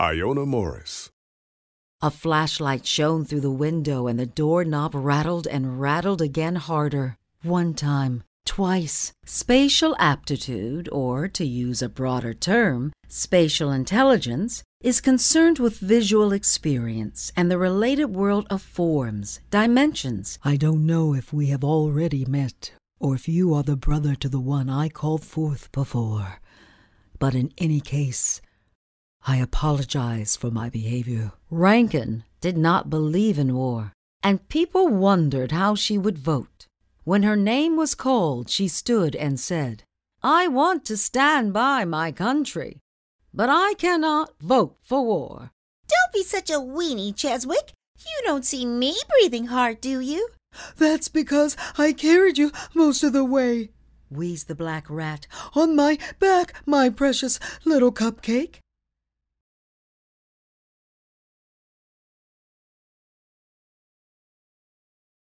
Iona Morris. A flashlight shone through the window, and the doorknob rattled and rattled again harder. One time, twice. Spatial aptitude, or to use a broader term, spatial intelligence, is concerned with visual experience and the related world of forms, dimensions. I don't know if we have already met, or if you are the brother to the one I called forth before. But in any case, I apologize for my behavior. Rankin did not believe in war, and people wondered how she would vote. When her name was called, she stood and said, I want to stand by my country, but I cannot vote for war. Don't be such a weenie, Cheswick. You don't see me breathing hard, do you? That's because I carried you most of the way, wheezed the black rat. On my back, my precious little cupcake.